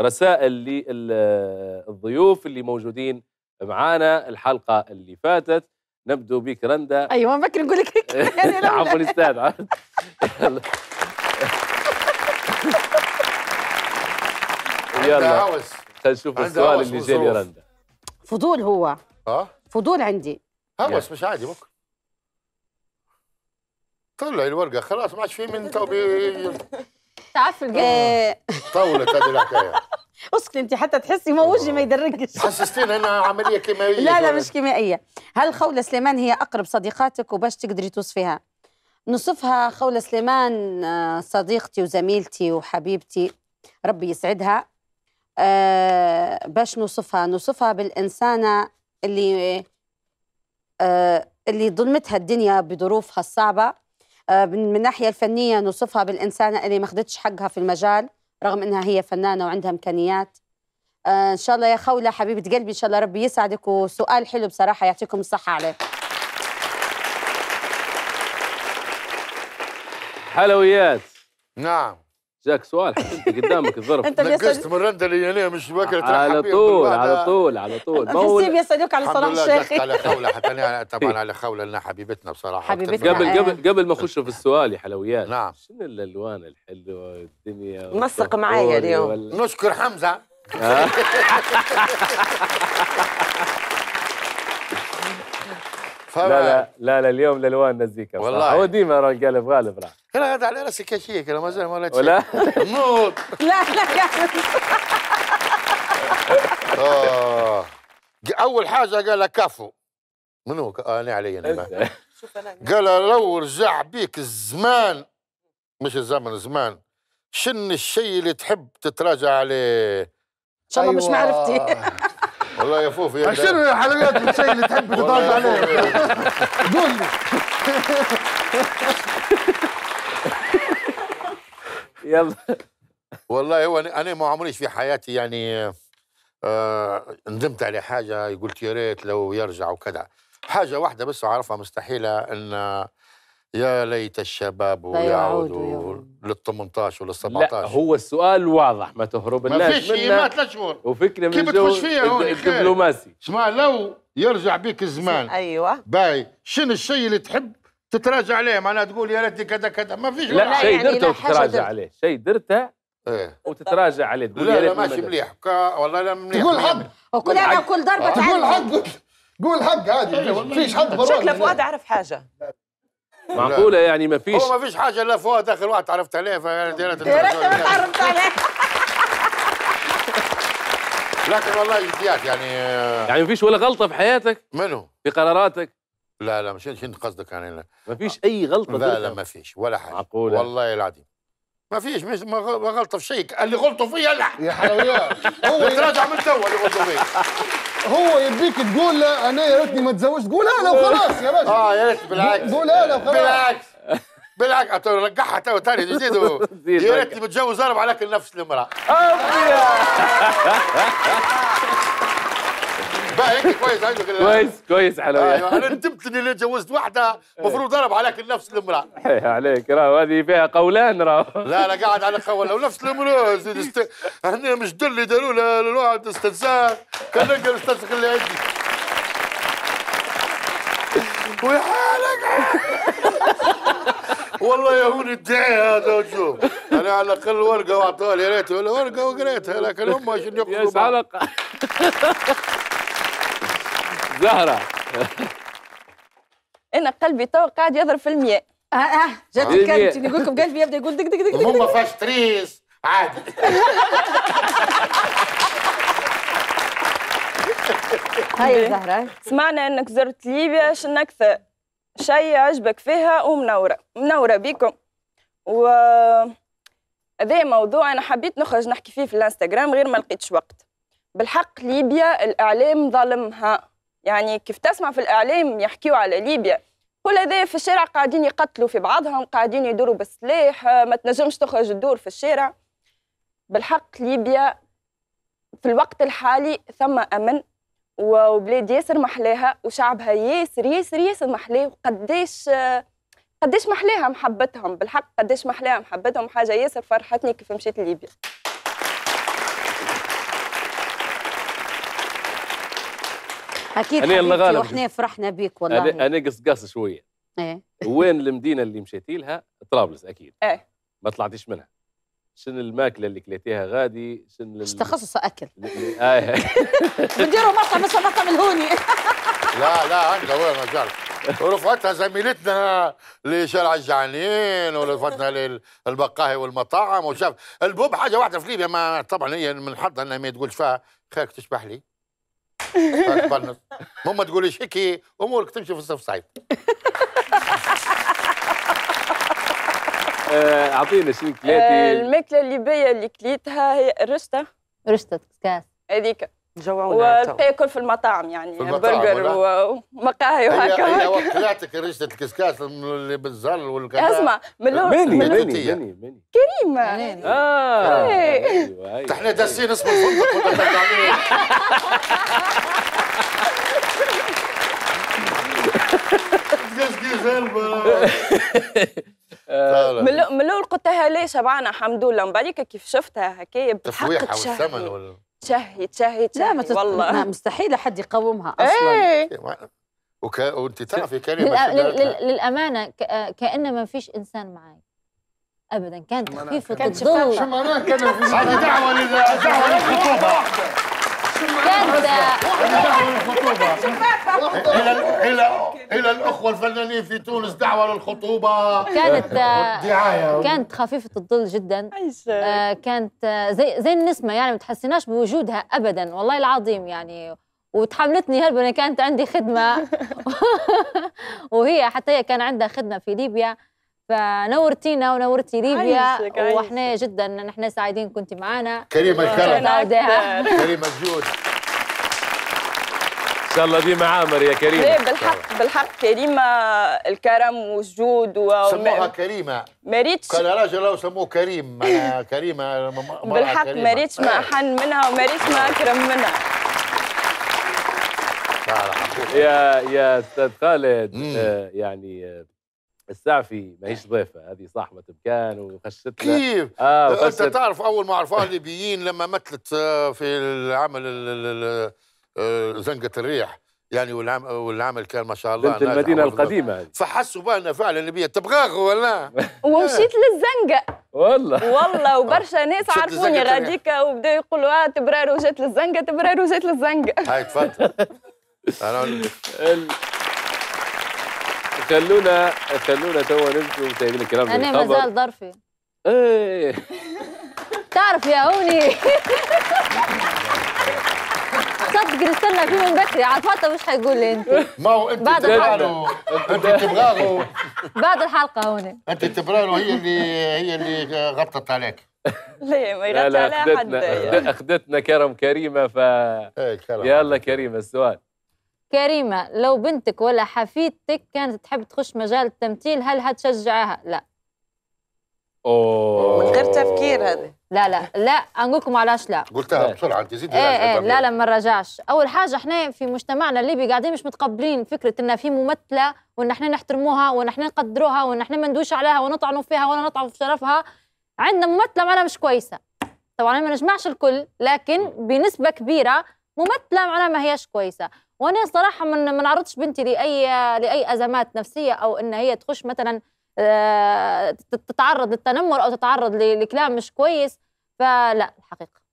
رسائل للضيوف اللي موجودين معانا الحلقه اللي فاتت نبدو بك رندا ايوه ما بكري نقول لك هيك يعني عفوا استاذ يلا خلينا نشوف السؤال اللي جاي رندا فضول هو اه فضول عندي هوس مش عادي ممكن طلع الورقه خلاص ما عادش في من تو تعرف طولت هذه الحكايه اسكتي انت حتى تحسي ما وجهي ما يدركش حسستين انها عمليه كيميائيه لا لا مش كيميائيه هل خوله سليمان هي اقرب صديقاتك وباش تقدري توصفيها نصفها خوله سليمان آه، صديقتي وزميلتي وحبيبتي ربي يسعدها آه، باش نوصفها نوصفها بالإنسانة اللي آه، اللي ظلمتها الدنيا بظروفها الصعبة من الناحية الفنية نوصفها بالإنسانة اللي ما خدتش حقها في المجال رغم انها هي فنانه وعندها امكانيات آه ان شاء الله يا خوله حبيبه قلبي ان شاء الله ربي يسعدك وسؤال حلو بصراحه يعطيكم الصحه عليه حلويات نعم جاك سؤال انت قدامك الظرف انت نقصت من رندا اليانيه مش باكر على طول على طول على طول ما هو يسالوك على صلاح الشيخ على خوله حتى انا طبعا على خوله لنا حبيبتنا بصراحه حبيبتنا قبل قبل قبل ما اخش نعم. في السؤال يا حلويات نعم شنو الالوان الحلوه الدنيا نسق معايا اليوم نشكر حمزه لا لا لا لا اليوم الالوان نزيكا والله هو ديما راه غالب راه كان هذا على راسي كاشيه ما مازال ما ولدتش ولا نوض لا لا اول حاجه قال لك كفو منو انا علي انا إيه. قال لو رجع بيك الزمان مش الزمن الزمان شن الشيء اللي تحب تتراجع عليه ان شاء الله مش أيوة. معرفتي والله يا فوفي شنو الحلويات الشيء اللي تحب تتراجع عليه قول لي يلا والله هو انا ما عمريش في حياتي يعني آه ندمت على حاجه قلت يا ريت لو يرجع وكذا حاجه واحده بس اعرفها مستحيله ان يا ليت الشباب يعودوا لل 18 ولل 17 لا هو السؤال واضح ما تهرب الناس ما فيش ما ثلاث شهور وفكره من بتخش فيها هون الدبلوماسي اسمع لو يرجع بيك الزمان ايوه باي شنو الشيء اللي تحب تتراجع عليه معناها تقول يا ريتني كذا كذا ما فيش لا, شيء يعني درته وتتراجع عليه شيء درته ايه وتتراجع عليه تقول لا لا ماشي مليح والله لا مليح تقول حق وكل انا كل ضربه تقول حق قول حق عادي إيه، ما فيش حد شكله فؤاد عرف حاجه معقولة يعني ما فيش هو ما فيش حاجة لا فؤاد آخر واحد تعرفت عليه ما تعرفت عليه لكن والله جديات يعني آه، يعني ما فيش ولا غلطة في حياتك منو؟ في قراراتك لا لا مش انت قصدك يعني لا. ما فيش اي غلطه لا لا ما فيش ولا حاجه معقوله والله العظيم ما فيش مش ما غلطه في شيء اللي غلطوا فيا لا يا حلويات هو تراجع من توا اللي غلطوا فيا هو يبيك تقول لا انا يا ريتني ما تزوجت قول لا وخلاص يا راجل اه يا ريت بالعكس قول لا وخلاص بالعكس بالعكس رجعها تو ثاني جديد يا ريتني متجوز اربع لكن نفس المراه كويس كويس كويس حلوه أيوة، آه انا ندمتني اللي جوزت واحده المفروض ضرب عليك نفس المراه ايه عليك راه هذه فيها قولان راه لا لا قاعد على قول ونفس المراه زيد است... احنا مش دل اللي داروا له الواحد استنسان كان يقدر الاستنسخ اللي عندي ويا حالك والله يا هوني الدعاء هذا وشوف انا على الاقل ورقه واعطوها لي ريت ولا ورقه وقريتها لكن هم شنو يقولوا يا حلقه زهرة أنا قلبي تو قاعد يضرب في المياه اه اه جات الكلمة نقول لكم قلبي يبدا يقول دق دق دق دق هما فاش تريس عادي هاي زهرة سمعنا انك زرت ليبيا شنو اكثر شيء عجبك فيها ومنورة منورة بيكم و هذا موضوع انا حبيت نخرج نحكي فيه في الانستغرام غير ما لقيتش وقت بالحق ليبيا الاعلام ظلمها يعني كيف تسمع في الإعلام يحكيوا على ليبيا كل هذا في الشارع قاعدين يقتلوا في بعضهم قاعدين يدوروا بالسلاح آه، ما تنجمش تخرج الدور في الشارع بالحق ليبيا في الوقت الحالي ثم أمن وبلاد ياسر محلاها وشعبها ياسر ياسر ياسر محلاه وقديش آه، قداش محلاها محبتهم بالحق قداش محلاها محبتهم حاجه ياسر فرحتني كيف مشيت ليبيا اكيد أنا الله غالب وحنا فرحنا بيك والله انا قص قص شويه ايه وين المدينه اللي مشيتي لها طرابلس اكيد ايه ما طلعتيش منها شن الماكله اللي كليتيها غادي شن ايش تخصص اكل ايه بنديروا مطعم اسمه مطعم الهوني لا لا عنده هو مجال ورفعتها زميلتنا لشارع الجعانين ورفعتنا للبقاهي والمطاعم وشاف البوب حاجه واحده في ليبيا ما طبعا هي من حظها انها ما تقولش فيها خيرك تشبح لي ماما تقولي شكي امورك تمشي في صعيب آه، اعطينا شي كلاتي آه، الماكله اللي بيا اللي كليتها هي رشته رشته كاس هذيك جوعونا وباكل في المطاعم يعني في يعني المطاعم برجر ومقاهي وهكا هي وقت طلعتك ريشه الكسكاس اللي بالزل والكذا اسمع من الاول بني بني بني كريم اه أيوة، أيوة، احنا أيوة. داسين اسم الفندق إيه؟ آه. من الاول قلت لها ليه شبعانه الحمد لله مبارك كيف شفتها هكايا تفويحه والثمن تشهي تشهي تشهي لا ما والله مستحيل حد يقاومها إيه. اصلا ايه وك... وانت تعرفي كلمه لل... للامانه ك... كان ما فيش انسان معاك ابدا كان تخفيف الضوء شو معناه كان في دعوه للخطوبه الى الى الى الاخوه الفنانين في تونس دعوه للخطوبه كانت آه، دعايه كانت خفيفه الظل جدا آه، كانت آه، زي زي النسمه يعني ما تحسيناش بوجودها ابدا والله العظيم يعني وتحملتني هرب كانت عندي خدمه وهي حتى هي كان عندها خدمه في ليبيا فنورتينا ونورتي ليبيا واحنا جدا نحن سعيدين كنت معنا كريمه الكرم كريمه الجود ان شاء الله ديما عامر يا كريمه ليه بالحق بالحق كريمه آه، الكرم والجود و... سموها كريمه ريتش كان راجل لو سموه كريم كريمه بالحق ريتش ما احن منها ريتش ما آه. اكرم منها يا يا استاذ خالد آه، يعني السعفي ماهيش نعم. ضيفه هذه صاحبه مكان وخشتنا كيف؟ آه وخشت... انت تعرف اول ما عرفوها الليبيين لما مثلت آه، في العمل آه، زنقه الريح يعني والعمل, كان ما شاء الله بنت المدينه القديمه فحسوا بأن فعلا الليبيه تبغاك ولا ومشيت للزنقه والله والله وبرشا ناس عرفوني غاديكا وبداوا يقولوا اه تبرار وجات للزنقه تبرار وجات للزنقه هاي تفضل خلونا خلونا توا نمشي وسايبين الكلام انا مازال ظرفي ايه تعرف يا هوني صدق نستنى فيه من بكري على الفاطة مش حيقول لي انت ما هو انت بعد الحلقه انت تبغاه بعد الحلقه هوني انت تبرانه هي اللي هي اللي غطت عليك ليه ما يغطي عليها حد اخذتنا كرم كريمه ف إيه، يلا كريمه السؤال كريمة لو بنتك ولا حفيدتك كانت تحب تخش مجال التمثيل هل هتشجعها؟ لا اوه من غير تفكير هذا لا لا لا نقول لكم علاش لا قلتها بسرعه انت زيدي ايه ايه لا لا ما نرجعش اول حاجه احنا في مجتمعنا الليبي قاعدين مش متقبلين فكره ان في ممثله وان احنا نحترموها وان احنا نقدروها وان احنا ما ندوش عليها ونطعنوا فيها ولا نطعنوا في شرفها عندنا ممثله معناها مش كويسه طبعا ما نجمعش الكل لكن بنسبه كبيره ممثله معناها ما هيش كويسه وانا صراحه من ما نعرضش بنتي لاي لاي ازمات نفسيه او ان هي تخش مثلا آه، تتعرض للتنمر او تتعرض لكلام مش كويس فلا الحقيقه